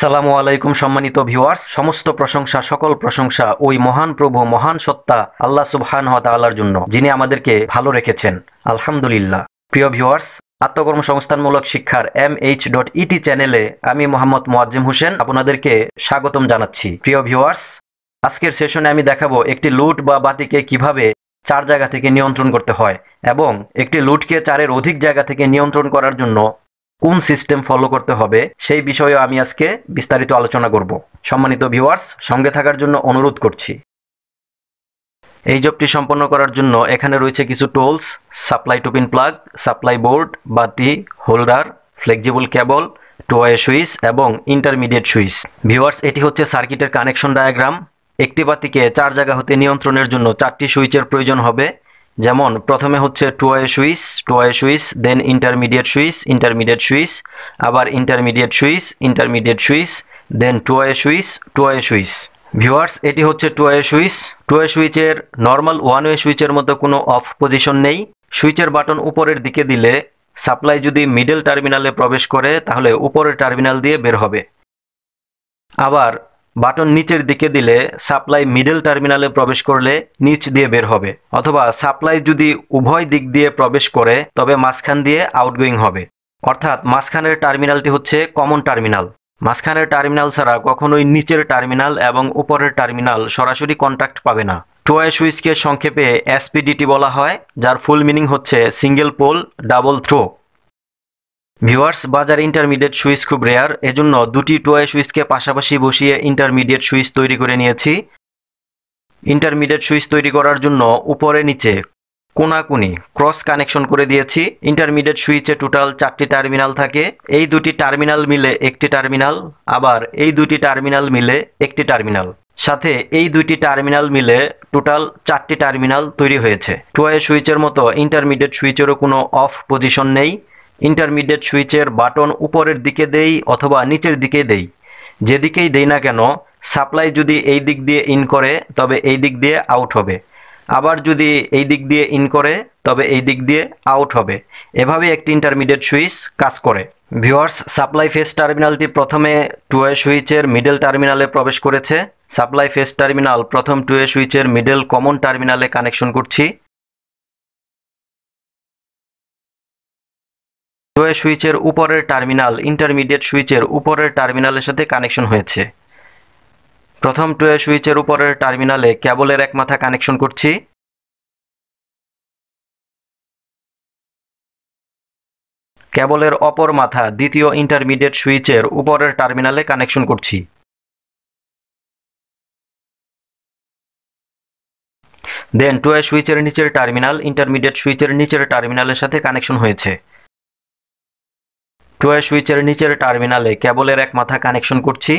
আসসালামু আলাইকুম সম্মানিত ভিউয়ার্স সমস্ত প্রশংসা সকল প্রশংসা ওই মহান প্রভু মহান সত্তা আল্লাহ সুবহান আল্লাহর জন্য যিনি আমাদেরকে ভালো রেখেছেন আলহামদুলিল্লাহ প্রিয় আত্মকর্ম আত্মকর্মসংস্থানমূলক শিক্ষার এম এইচ ডট ইটি চ্যানেলে আমি মোহাম্মদ মোয়াজ্জেম হোসেন আপনাদেরকে স্বাগতম জানাচ্ছি প্রিয় ভিওয়ার্স আজকের সেশনে আমি দেখাবো একটি লুট বা বাতিকে কিভাবে চার জায়গা থেকে নিয়ন্ত্রণ করতে হয় এবং একটি লুটকে চারের অধিক জায়গা থেকে নিয়ন্ত্রণ করার জন্য কোন সিস্টেম ফলো করতে হবে সেই বিষয়ে আমি আজকে বিস্তারিত আলোচনা করব সম্মানিত ভিউয়ার্স সঙ্গে থাকার জন্য অনুরোধ করছি এই জবটি সম্পন্ন করার জন্য এখানে রয়েছে কিছু tools supply two pin plug supply board বাতি holder flexible cable two way switch এবং ইন্টারমিডিয়েট সুইচ ভিউয়ার্স এটি হচ্ছে সার্কিটের কানেকশন ডায়াগ্রাম একটি বাতিকে চার জায়গা হতে নিয়ন্ত্রণের জন্য চারটি সুইচের প্রয়োজন হবে যেমন প্রথমে হচ্ছে two way switch two way switch then intermediate switch intermediate switch আবার intermediate switch intermediate switch then two way switch two way switch viewers এটি হচ্ছে টুয়ে সুইচ টুয়ে সুইচের নর্মাল ওয়ান ওয়ে সুইচের মধ্যে কোনো অফ পজিশন নেই সুইচের বাটন উপরের দিকে দিলে সাপ্লাই যদি মিডল টার্মিনালে প্রবেশ করে তাহলে উপরের টার্মিনাল দিয়ে বের হবে আবার বাটন নিচের দিকে দিলে সাপ্লাই মিডল টার্মিনালে প্রবেশ করলে নিচ দিয়ে বের হবে অথবা সাপ্লাই যদি উভয় দিক দিয়ে প্রবেশ করে তবে মাঝখান দিয়ে আউটগোয়িং হবে অর্থাৎ মাঝখানের টার্মিনালটি হচ্ছে কমন টার্মিনাল মাঝখানের টার্মিনাল ছাড়া কখনোই নিচের টার্মিনাল এবং উপরের টার্মিনাল সরাসরি কন্ট্যাক্ট পাবে না টোয়ে সুইচকে সংক্ষেপে এসপিডিটি বলা হয় যার ফুল মিনিং হচ্ছে single pole double throw viewers বাজার ইন্টারমিডিয়েট সুইচ খুব রেয়ার এজন্য দুটি টোয়ে সুইচকে পাশাপাশি বসিয়ে ইন্টারমিডিয়েট সুইচ তৈরি করে নিয়েছি ইন্টারমিডিয়েট সুইচ তৈরি করার জন্য উপরে নিচে কোনাকুনি ক্রস কানেকশন করে দিয়েছি ইন্টারমিডিয়েট সুইচে টোটাল চারটি টার্মিনাল থাকে এই দুটি টার্মিনাল মিলে একটি টার্মিনাল আবার এই দুটি টার্মিনাল মিলে একটি টার্মিনাল সাথে এই দুইটি টার্মিনাল মিলে টোটাল চারটি টার্মিনাল তৈরি হয়েছে টুয়ে সুইচের মতো ইন্টারমিডিয়েট সুইচেরও কোনো অফ পজিশন নেই ইন্টারমিডিয়েট সুইচের বাটন উপরের দিকে দেই অথবা নিচের দিকে দেই যেদিকেই দেই না কেন সাপ্লাই যদি এই দিক দিয়ে ইন করে তবে এই দিক দিয়ে আউট হবে আবার যদি এই দিক দিয়ে ইন করে তবে এই দিক দিয়ে আউট হবে এভাবে একটি ইন্টারমিডিয়েট সুইচ কাজ করে ভিওয়ার্স সাপ্লাই ফেস টার্মিনালটি প্রথমে টুয়ে সুইচের মিডল টার্মিনালে প্রবেশ করেছে সাপ্লাই ফেস টার্মিনাল প্রথম টুয়ে সুইচের মিডল কমন টার্মিনালে কানেকশন করছি ডিওএ সুইচের উপরের টার্মিনাল ইন্টারমিডিয়েট সুইচের উপরের টার্মিনালের সাথে কানেকশন হয়েছে প্রথম টুয়ে সুইচের উপরের টার্মিনালে ক্যাবলের এক মাথা কানেকশন করছি ক্যাবলের অপর মাথা দ্বিতীয় ইন্টারমিডিয়েট সুইচের উপরের টার্মিনালে কানেকশন করছি দেন টুয়ে সুইচের নিচের টার্মিনাল ইন্টারমিডিয়েট সুইচের নিচের টার্মিনালের সাথে কানেকশন হয়েছে টুয়ে সুইচের নিচের টার্মিনালে কেবলের এক মাথা কানেকশন করছি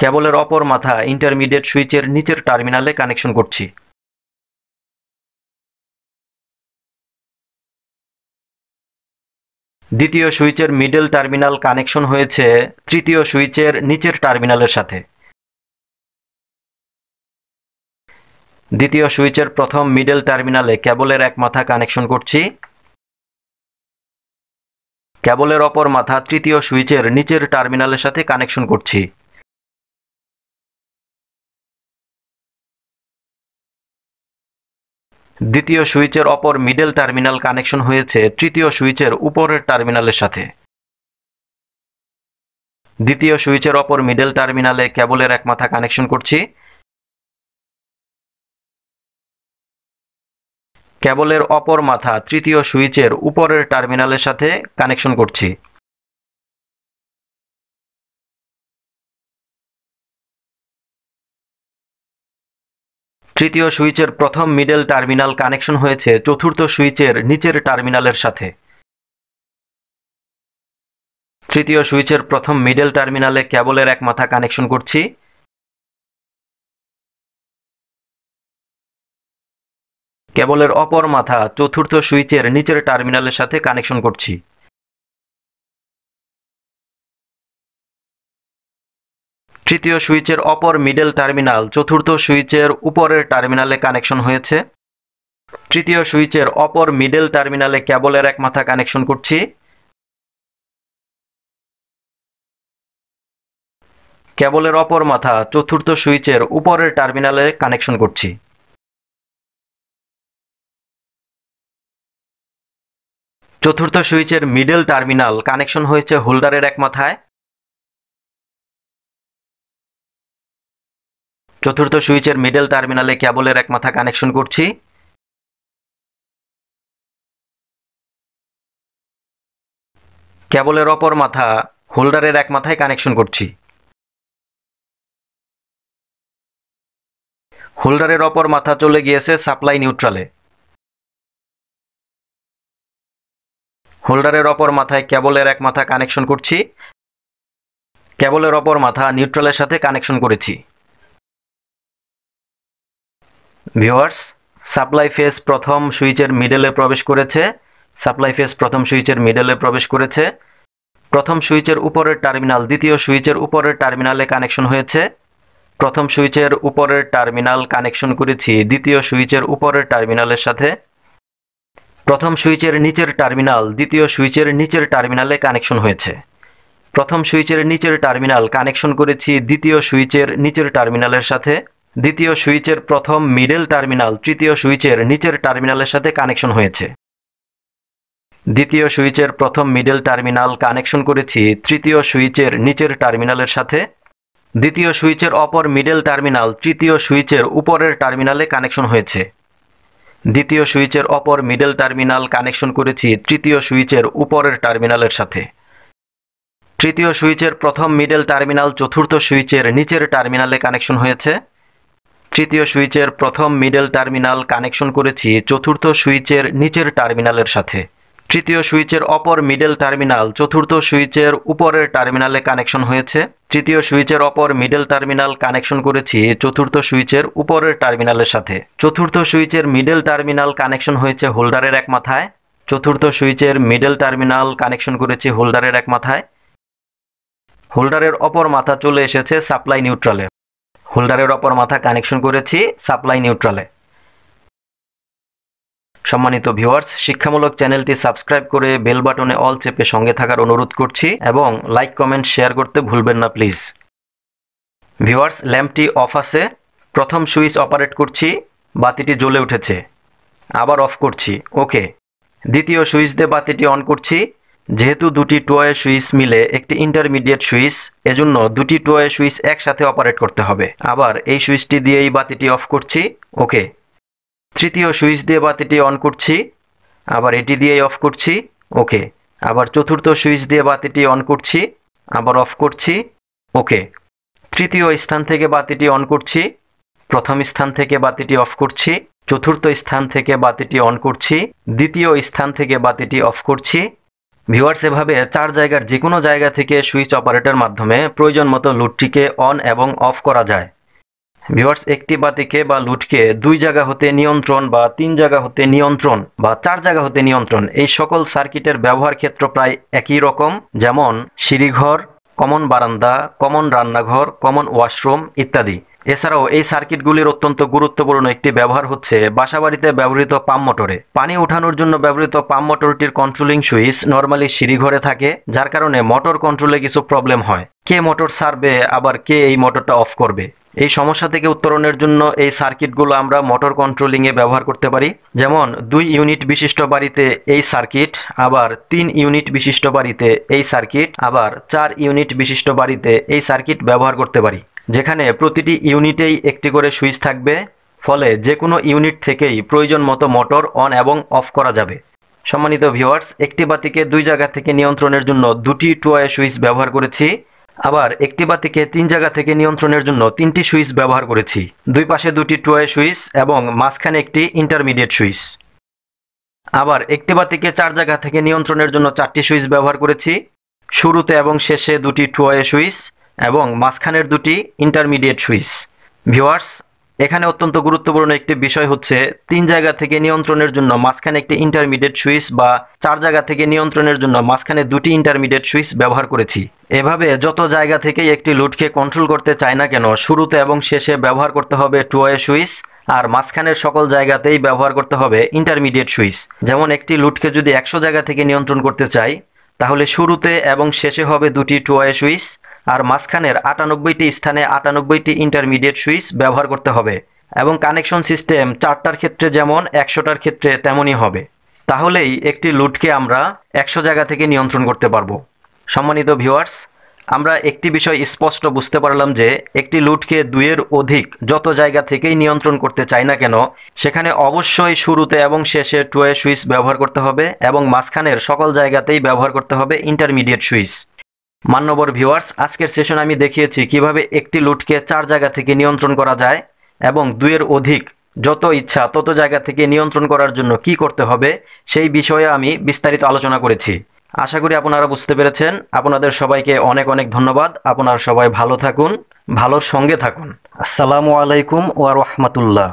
কেবলের অপর মাথা ইন্টারমিডিয়েট সুইচের নিচের টার্মিনালে কানেকশন করছি দ্বিতীয় সুইচের মিডল টার্মিনাল কানেকশন হয়েছে তৃতীয় সুইচের নিচের টার্মিনালের সাথে দ্বিতীয় সুইচের প্রথম মিডল টার্মিনালে ক্যাবলের এক মাথা কানেকশন করছি ক্যাবলের অপর মাথা তৃতীয় সুইচের নিচের টার্মিনালের সাথে কানেকশন করছি দ্বিতীয় সুইচের অপর মিডল টার্মিনাল কানেকশন হয়েছে তৃতীয় সুইচের উপরের টার্মিনালের সাথে দ্বিতীয় সুইচের অপর মিডল টার্মিনালে ক্যাবলের এক মাথা কানেকশন করছি কেবলের অপর মাথা তৃতীয় সুইচের উপরের টার্মিনালের সাথে কানেকশন করছি তৃতীয় সুইচের প্রথম মিডল টার্মিনাল কানেকশন হয়েছে চতুর্থ সুইচের নিচের টার্মিনালের সাথে তৃতীয় সুইচের প্রথম মিডল টার্মিনালে কেবলের এক মাথা কানেকশন করছি কেবলের অপর মাথা চতুর্থ সুইচের নিচের টার্মিনালের সাথে কানেকশন করছি তৃতীয় সুইচের অপর মিডল টার্মিনাল চতুর্থ সুইচের উপরের টার্মিনালে কানেকশন হয়েছে তৃতীয় সুইচের অপর মিডল টার্মিনালে কেবলের এক মাথা কানেকশন করছি কেবলের অপর মাথা চতুর্থ সুইচের উপরের টার্মিনালে কানেকশন করছি চতুর্থ সুইচের মিডল টার্মিনাল কানেকশন হয়েছে হোল্ডারের এক মাথায় চতুর্থ সুইচের মিডল টার্মিনালে ক্যাবলের এক মাথা কানেকশন করছি ক্যাবলের অপর মাথা হোল্ডারের এক মাথায় কানেকশন করছি হোল্ডারের অপর মাথা চলে গিয়েছে সাপ্লাই নিউট্রালে হোল্ডারের অপর মাথায় ক্যাবলের এক মাথা কানেকশন করছি ক্যাবলের অপর মাথা নিউট্রালের সাথে কানেকশন করেছি ভিওয়ার্স সাপ্লাই ফেস প্রথম সুইচের মিডেলে প্রবেশ করেছে সাপ্লাই ফেস প্রথম সুইচের মিডেলে প্রবেশ করেছে প্রথম সুইচের উপরের টার্মিনাল দ্বিতীয় সুইচের উপরের টার্মিনালে কানেকশন হয়েছে প্রথম সুইচের উপরের টার্মিনাল কানেকশন করেছি দ্বিতীয় সুইচের উপরের টার্মিনালের সাথে প্রথম সুইচের নিচের টার্মিনাল দ্বিতীয় সুইচের নিচের টার্মিনালে কানেকশন হয়েছে প্রথম সুইচের নিচের টার্মিনাল কানেকশন করেছি দ্বিতীয় সুইচের নিচের টার্মিনালের সাথে দ্বিতীয় সুইচের প্রথম মিডল টার্মিনাল তৃতীয় সুইচের নিচের টার্মিনালের সাথে কানেকশন হয়েছে দ্বিতীয় সুইচের প্রথম মিডল টার্মিনাল কানেকশন করেছি তৃতীয় সুইচের নিচের টার্মিনালের সাথে দ্বিতীয় সুইচের অপর মিডল টার্মিনাল তৃতীয় সুইচের উপরের টার্মিনালে কানেকশন হয়েছে দ্বিতীয় সুইচের অপর মিডল টার্মিনাল কানেকশন করেছি তৃতীয় সুইচের উপরের টার্মিনালের সাথে তৃতীয় সুইচের প্রথম মিডল টার্মিনাল চতুর্থ সুইচের নিচের টার্মিনালে কানেকশন হয়েছে তৃতীয় সুইচের প্রথম মিডল টার্মিনাল কানেকশন করেছি চতুর্থ সুইচের নিচের টার্মিনালের সাথে তৃতীয় সুইচের অপর মিডল টার্মিনাল চতুর্থ সুইচের উপরের টার্মিনালে কানেকশন হয়েছে তৃতীয় সুইচের অপর মিডল টার্মিনাল কানেকশন করেছি চতুর্থ সুইচের উপরের টার্মিনালের সাথে চতুর্থ সুইচের মিডল টার্মিনাল কানেকশন হয়েছে হোল্ডারের এক মাথায় চতুর্থ সুইচের মিডল টার্মিনাল কানেকশন করেছি হোল্ডারের এক মাথায় হোল্ডারের অপর মাথা চলে এসেছে সাপ্লাই নিউট্রালে হোল্ডারের অপর মাথা কানেকশন করেছি সাপ্লাই নিউট্রালে সম্মানিত ভিউয়ার্স শিক্ষামূলক চ্যানেলটি সাবস্ক্রাইব করে বেল বাটনে অল চেপে সঙ্গে থাকার অনুরোধ করছি এবং লাইক কমেন্ট শেয়ার করতে ভুলবেন না প্লিজ ভিউয়ার্স ল্যাম্পটি অফ আছে প্রথম সুইচ অপারেট করছি বাতিটি জ্বলে উঠেছে আবার অফ করছি ওকে দ্বিতীয় সুইচ দিয়ে বাতিটি অন করছি যেহেতু দুটি টোয়ে সুইচ মিলে একটি ইন্টারমিডিয়েট সুইচ এজন্য দুটি টোয়ে সুইচ একসাথে অপারেট করতে হবে আবার এই সুইচটি দিয়েই বাতিটি অফ করছি ওকে তৃতীয় সুইচ দিয়ে বাতিটি অন করছি আবার এটি দিয়েই অফ করছি ওকে আবার চতুর্থ সুইচ দিয়ে বাতিটি অন করছি আবার অফ করছি ওকে তৃতীয় স্থান থেকে বাতিটি অন করছি প্রথম স্থান থেকে বাতিটি অফ করছি চতুর্থ স্থান থেকে বাতিটি অন করছি দ্বিতীয় স্থান থেকে বাতিটি অফ করছি ভিউয়ার্স এভাবে চার জায়গার যে কোনো জায়গা থেকে সুইচ অপারেটর মাধ্যমে প্রয়োজন মতো লোডটিকে অন এবং অফ করা যায় ভিউয়ার্স একটি বাতিকে বা লুটকে দুই জায়গা হতে নিয়ন্ত্রণ বা তিন জায়গা হতে নিয়ন্ত্রণ বা চার জায়গা হতে নিয়ন্ত্রণ এই সকল সার্কিটের ব্যবহার ক্ষেত্র প্রায় একই রকম যেমন সিঁড়িঘর কমন বারান্দা কমন রান্নাঘর কমন ওয়াশরুম ইত্যাদি এছাড়াও এই সার্কিটগুলির অত্যন্ত গুরুত্বপূর্ণ একটি ব্যবহার হচ্ছে বাসাবাড়িতে ব্যবহৃত পাম্প মোটরে পানি ওঠানোর জন্য ব্যবহৃত পাম্প মোটরটির কন্ট্রোলিং সুইচ নর্মালি সিঁড়িঘরে থাকে যার কারণে মোটর কন্ট্রোলে কিছু প্রবলেম হয় কে মোটর সারবে আবার কে এই মোটরটা অফ করবে এই সমস্যা থেকে উত্তরণের জন্য এই সার্কিটগুলো আমরা মোটর কন্ট্রোলিংয়ে ব্যবহার করতে পারি যেমন দুই ইউনিট বিশিষ্ট বাড়িতে এই সার্কিট আবার তিন ইউনিট বিশিষ্ট বাড়িতে এই সার্কিট আবার চার ইউনিট বিশিষ্ট বাড়িতে এই সার্কিট ব্যবহার করতে পারি যেখানে প্রতিটি ইউনিটেই একটি করে সুইচ থাকবে ফলে যে কোনো ইউনিট থেকেই প্রয়োজন মতো মোটর অন এবং অফ করা যাবে সম্মানিত ভিওয়ার্স একটি বাতিকে দুই জায়গা থেকে নিয়ন্ত্রণের জন্য দুটি টুয়ায় সুইচ ব্যবহার করেছি আবার একটি বাতিকে তিন জায়গা থেকে নিয়ন্ত্রণের জন্য তিনটি সুইচ ব্যবহার করেছি দুই পাশে দুটি ট্রয় সুইচ এবং মাঝখানে একটি ইন্টারমিডিয়েট সুইচ আবার একটি বাতিকে চার জায়গা থেকে নিয়ন্ত্রণের জন্য চারটি সুইচ ব্যবহার করেছি শুরুতে এবং শেষে দুটি ট্রয়ে সুইচ এবং মাঝখানের দুটি ইন্টারমিডিয়েট সুইচ ভিওয়ার্স এখানে অত্যন্ত গুরুত্বপূর্ণ একটি বিষয় হচ্ছে তিন জায়গা থেকে নিয়ন্ত্রণের জন্য মাঝখানে একটি ইন্টারমিডিয়েট সুইচ বা চার জায়গা থেকে নিয়ন্ত্রণের জন্য মাঝখানে দুটি ইন্টারমিডিয়েট সুইচ ব্যবহার করেছি এভাবে যত জায়গা থেকেই একটি লুটকে কন্ট্রোল করতে চায় না কেন শুরুতে এবং শেষে ব্যবহার করতে হবে টুয়ে সুইচ আর মাঝখানের সকল জায়গাতেই ব্যবহার করতে হবে ইন্টারমিডিয়েট সুইচ যেমন একটি লুটকে যদি একশো জায়গা থেকে নিয়ন্ত্রণ করতে চাই তাহলে শুরুতে এবং শেষে হবে দুটি টুয়ে সুইচ আর মাঝখানের আটানব্বইটি স্থানে আটানব্বইটি ইন্টারমিডিয়েট সুইচ ব্যবহার করতে হবে এবং কানেকশন সিস্টেম চারটার ক্ষেত্রে যেমন একশোটার ক্ষেত্রে তেমনই হবে তাহলেই একটি লুটকে আমরা একশো জায়গা থেকে নিয়ন্ত্রণ করতে পারবো সম্মানিত ভিউয়ার্স আমরা একটি বিষয় স্পষ্ট বুঝতে পারলাম যে একটি লুটকে দুয়ের অধিক যত জায়গা থেকেই নিয়ন্ত্রণ করতে চাই না কেন সেখানে অবশ্যই শুরুতে এবং শেষে টুয়ে সুইচ ব্যবহার করতে হবে এবং মাঝখানের সকল জায়গাতেই ব্যবহার করতে হবে ইন্টারমিডিয়েট সুইচ মান্যবর ভিউয়ার্স আজকের সেশন আমি দেখিয়েছি কিভাবে একটি লুটকে চার জায়গা থেকে নিয়ন্ত্রণ করা যায় এবং দুয়ের অধিক যত ইচ্ছা তত জায়গা থেকে নিয়ন্ত্রণ করার জন্য কি করতে হবে সেই বিষয়ে আমি বিস্তারিত আলোচনা করেছি আশা করি আপনারা বুঝতে পেরেছেন আপনাদের সবাইকে অনেক অনেক ধন্যবাদ আপনারা সবাই ভালো থাকুন ভালোর সঙ্গে থাকুন আসসালামু আলাইকুম ওয়া রাহমাতুল্লাহ